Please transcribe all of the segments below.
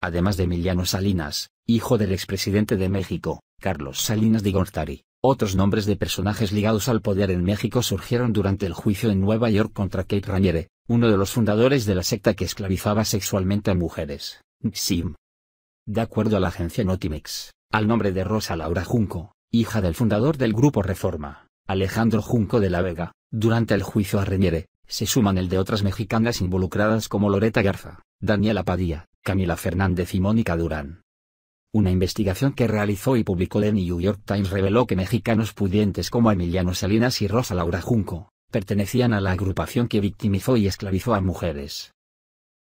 además de Emiliano Salinas, hijo del expresidente de México, Carlos Salinas de Gortari. Otros nombres de personajes ligados al poder en México surgieron durante el juicio en Nueva York contra Kate Raniere, uno de los fundadores de la secta que esclavizaba sexualmente a mujeres, Sim. De acuerdo a la agencia Notimex, al nombre de Rosa Laura Junco, hija del fundador del grupo Reforma, Alejandro Junco de la Vega, durante el juicio a Raniere, se suman el de otras mexicanas involucradas como Loreta Garza, Daniela Padilla, Camila Fernández y Mónica Durán. Una investigación que realizó y publicó The New York Times reveló que mexicanos pudientes como Emiliano Salinas y Rosa Laura Junco, pertenecían a la agrupación que victimizó y esclavizó a mujeres.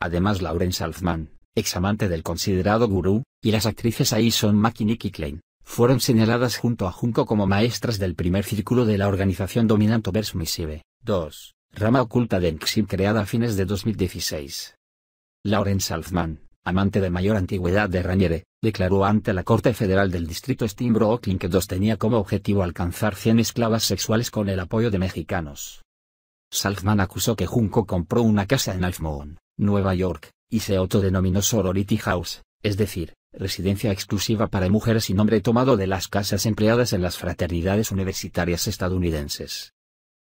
Además Lauren Salzman, amante del considerado gurú, y las actrices Aison Maki y Klein, fueron señaladas junto a Junco como maestras del primer círculo de la organización Versus Missive. 2, rama oculta de Enxim creada a fines de 2016. Lauren Salzman, amante de mayor antigüedad de Raniere, declaró ante la Corte Federal del Distrito Brooklyn que dos tenía como objetivo alcanzar 100 esclavas sexuales con el apoyo de mexicanos. Salzman acusó que Junco compró una casa en Altmont, Nueva York, y se autodenominó Sorority House, es decir, residencia exclusiva para mujeres y nombre tomado de las casas empleadas en las fraternidades universitarias estadounidenses.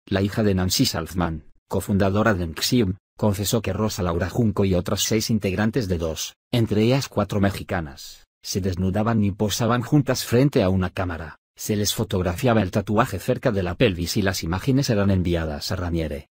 La hija de Nancy Salzman, cofundadora de NXIVM, confesó que Rosa Laura Junco y otras seis integrantes de dos, entre ellas cuatro mexicanas, se desnudaban y posaban juntas frente a una cámara, se les fotografiaba el tatuaje cerca de la pelvis y las imágenes eran enviadas a Raniere,